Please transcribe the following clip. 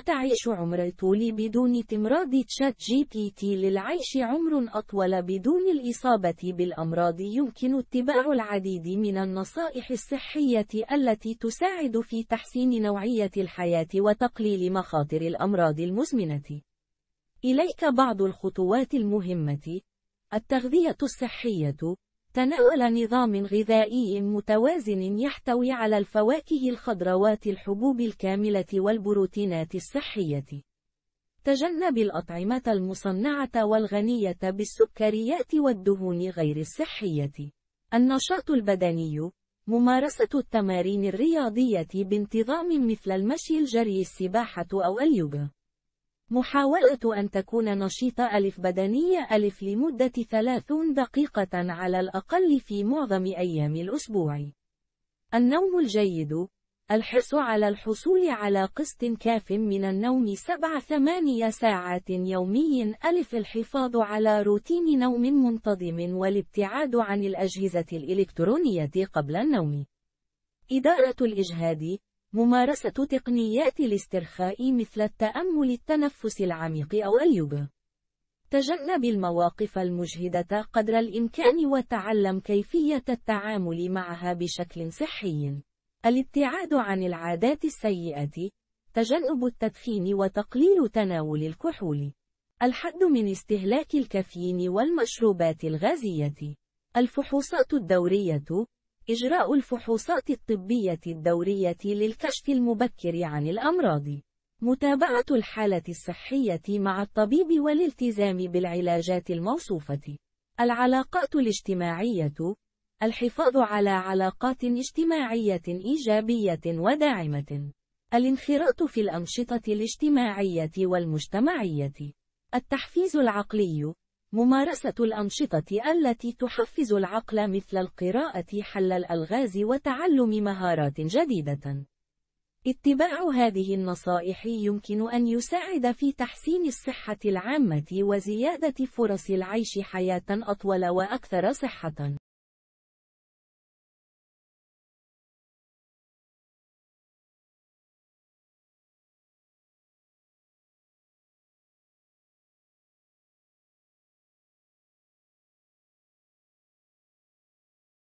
تعيش عمر طول بدون تمراد تشات جي بي تي للعيش عمر أطول بدون الإصابة بالأمراض يمكن اتباع العديد من النصائح الصحية التي تساعد في تحسين نوعية الحياة وتقليل مخاطر الأمراض المزمنة إليك بعض الخطوات المهمة التغذية الصحية تناول نظام غذائي متوازن يحتوي على الفواكه الخضروات الحبوب الكاملة والبروتينات الصحية. تجنب الأطعمة المصنعة والغنية بالسكريات والدهون غير الصحية. النشاط البدني ممارسة التمارين الرياضية بانتظام مثل المشي الجري السباحة أو اليوغا محاولة أن تكون نشيطة ألف بدنية ألف لمدة 30 دقيقة على الأقل في معظم أيام الأسبوع. النوم الجيد الحرص على الحصول على قسط كاف من النوم 7-8 ساعات يومي ألف الحفاظ على روتين نوم منتظم والابتعاد عن الأجهزة الإلكترونية قبل النوم. إدارة الإجهاد ممارسة تقنيات الاسترخاء مثل التأمل التنفس العميق أو اليوغا. تجنب المواقف المجهدة قدر الإمكان وتعلم كيفية التعامل معها بشكل صحي. الابتعاد عن العادات السيئة، تجنب التدخين وتقليل تناول الكحول. الحد من استهلاك الكافيين والمشروبات الغازية. الفحوصات الدورية، إجراء الفحوصات الطبية الدورية للكشف المبكر عن الأمراض. متابعة الحالة الصحية مع الطبيب والالتزام بالعلاجات الموصوفة. العلاقات الاجتماعية. الحفاظ على علاقات اجتماعية إيجابية وداعمة. الانخراط في الأنشطة الاجتماعية والمجتمعية. التحفيز العقلي ممارسة الأنشطة التي تحفز العقل مثل القراءة حل الألغاز وتعلم مهارات جديدة. اتباع هذه النصائح يمكن أن يساعد في تحسين الصحة العامة وزيادة فرص العيش حياة أطول وأكثر صحة.